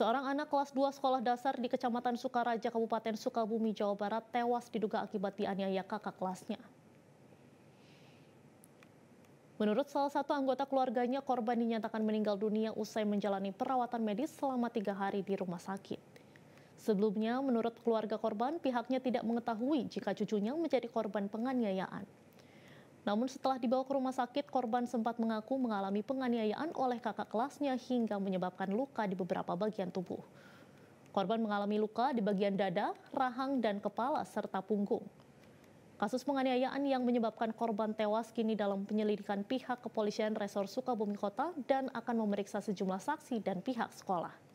Seorang anak kelas 2 sekolah dasar di Kecamatan Sukaraja, Kabupaten Sukabumi, Jawa Barat tewas diduga akibat dianiaya kakak kelasnya. Menurut salah satu anggota keluarganya, korban dinyatakan meninggal dunia usai menjalani perawatan medis selama tiga hari di rumah sakit. Sebelumnya, menurut keluarga korban, pihaknya tidak mengetahui jika cucunya menjadi korban penganiayaan. Namun setelah dibawa ke rumah sakit, korban sempat mengaku mengalami penganiayaan oleh kakak kelasnya hingga menyebabkan luka di beberapa bagian tubuh. Korban mengalami luka di bagian dada, rahang, dan kepala serta punggung. Kasus penganiayaan yang menyebabkan korban tewas kini dalam penyelidikan pihak kepolisian Resor Sukabumi Kota dan akan memeriksa sejumlah saksi dan pihak sekolah.